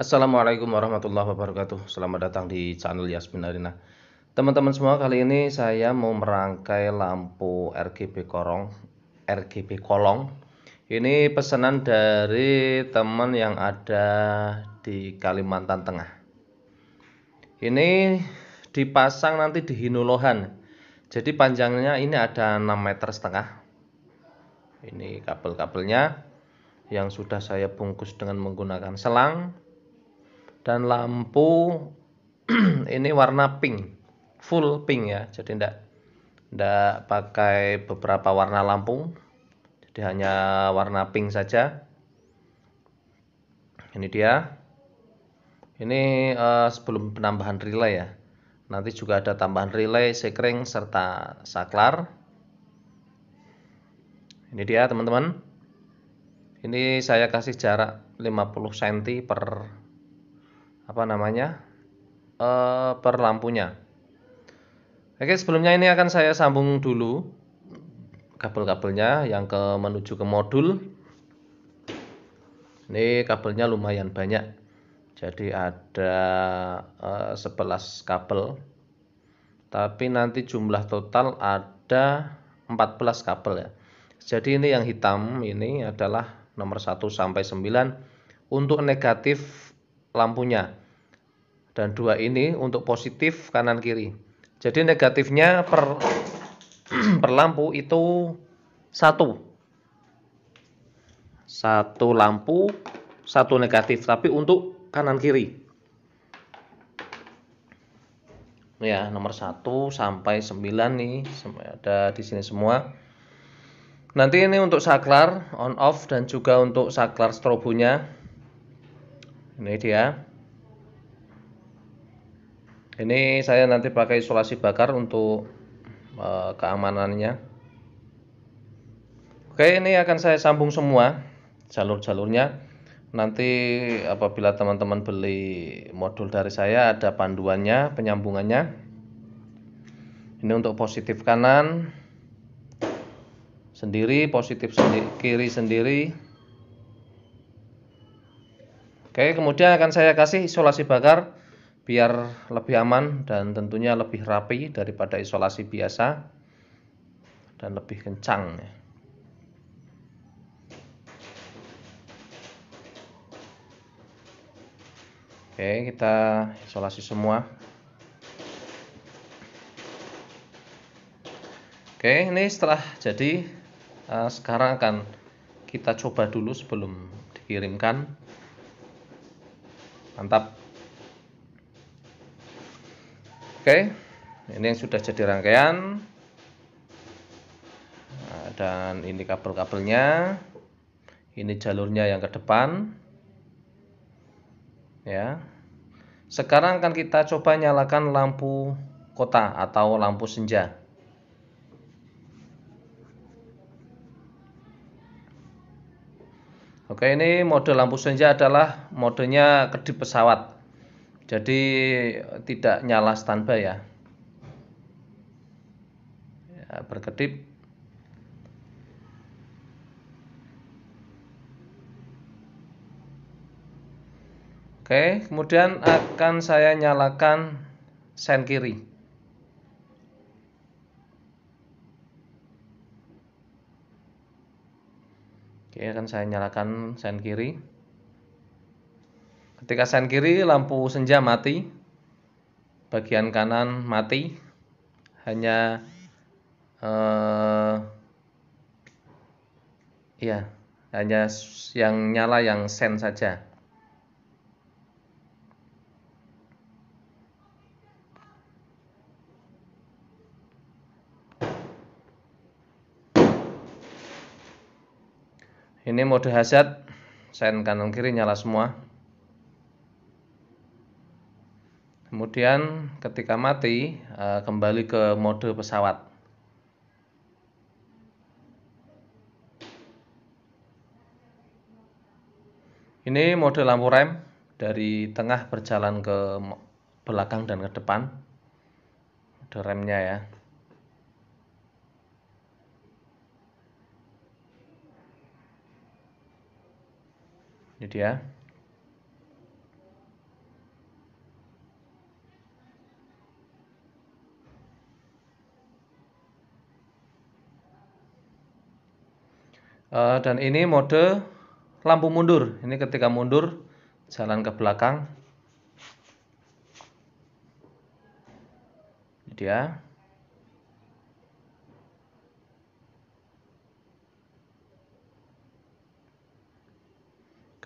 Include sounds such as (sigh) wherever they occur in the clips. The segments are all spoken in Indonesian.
Assalamualaikum warahmatullahi wabarakatuh Selamat datang di channel Yasmin Arina Teman-teman semua kali ini saya mau merangkai lampu RGB korong RGB kolong Ini pesanan dari teman yang ada di Kalimantan Tengah Ini dipasang nanti di Hinulohan Jadi panjangnya ini ada 6 meter setengah Ini kabel-kabelnya yang sudah saya bungkus dengan menggunakan selang dan lampu (clears throat) ini warna pink full pink ya jadi tidak tidak pakai beberapa warna lampu jadi hanya warna pink saja ini dia ini uh, sebelum penambahan relay ya nanti juga ada tambahan relay sekring serta saklar ini dia teman-teman ini saya kasih jarak 50 cm per apa namanya e, per lampunya oke sebelumnya ini akan saya sambung dulu kabel-kabelnya yang ke menuju ke modul ini kabelnya lumayan banyak jadi ada eh, sebelas 11 kabel tapi nanti jumlah total ada 14 kabel ya jadi ini yang hitam ini adalah nomor 1 sampai 9 untuk negatif lampunya dan dua ini untuk positif kanan kiri. Jadi negatifnya per (clears throat) per lampu itu satu. Satu lampu, satu negatif, tapi untuk kanan kiri. Ya, nomor satu sampai sembilan nih, ada di sini semua. Nanti ini untuk saklar on off dan juga untuk saklar strobonya. Ini dia ini saya nanti pakai isolasi bakar untuk e, keamanannya oke ini akan saya sambung semua jalur-jalurnya nanti apabila teman-teman beli modul dari saya ada panduannya penyambungannya ini untuk positif kanan sendiri positif sendi kiri sendiri oke kemudian akan saya kasih isolasi bakar biar lebih aman dan tentunya lebih rapi daripada isolasi biasa dan lebih kencang. Oke, kita isolasi semua. Oke, ini setelah jadi eh, sekarang akan kita coba dulu sebelum dikirimkan. Mantap. Oke, ini yang sudah jadi rangkaian. Nah, dan ini kabel-kabelnya. Ini jalurnya yang ke depan. Ya. Sekarang akan kita coba nyalakan lampu kota atau lampu senja. Oke, ini mode lampu senja adalah modenya kedip pesawat. Jadi tidak nyala standby ya. ya berkedip Oke, kemudian akan saya nyalakan sen kiri. Oke, akan saya nyalakan sen kiri. Ketika sen kiri lampu senja mati, bagian kanan mati, hanya uh, ya hanya yang nyala yang sen saja. Ini mode hazard, sen kanan kiri nyala semua. Kemudian ketika mati eh, kembali ke mode pesawat. Ini mode lampu rem dari tengah berjalan ke belakang dan ke depan. Mode remnya ya. Ini dia. Eh, dan ini mode lampu mundur ini ketika mundur jalan ke belakang ini dia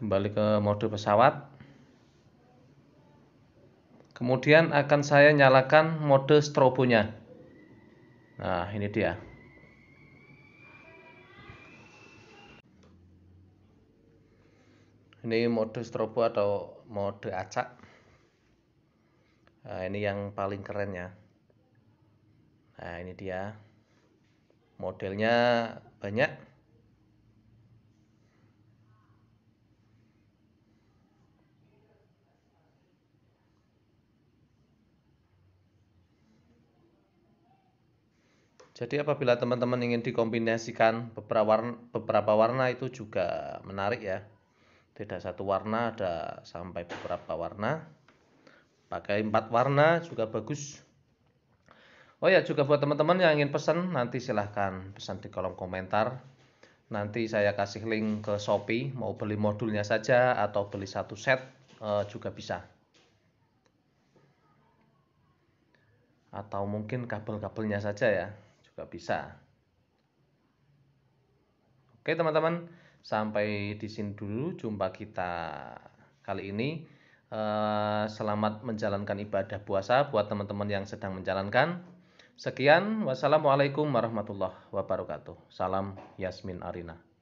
kembali ke mode pesawat kemudian akan saya nyalakan mode strobonya nah ini dia ini mode strobo atau mode acak nah, ini yang paling keren ya nah ini dia modelnya banyak Jadi apabila teman-teman ingin dikombinasikan beberapa warna, beberapa warna itu juga menarik ya tidak satu warna ada sampai beberapa warna pakai empat warna juga bagus oh ya juga buat teman-teman yang ingin pesan nanti silahkan pesan di kolom komentar nanti saya kasih link ke Shopee mau beli modulnya saja atau beli satu set eh, juga bisa atau mungkin kabel-kabelnya saja ya juga bisa oke teman-teman sampai di sini dulu jumpa kita kali ini. Eh, selamat menjalankan ibadah puasa buat teman-teman yang sedang menjalankan. Sekian, wassalamualaikum warahmatullahi wabarakatuh. Salam Yasmin Arina.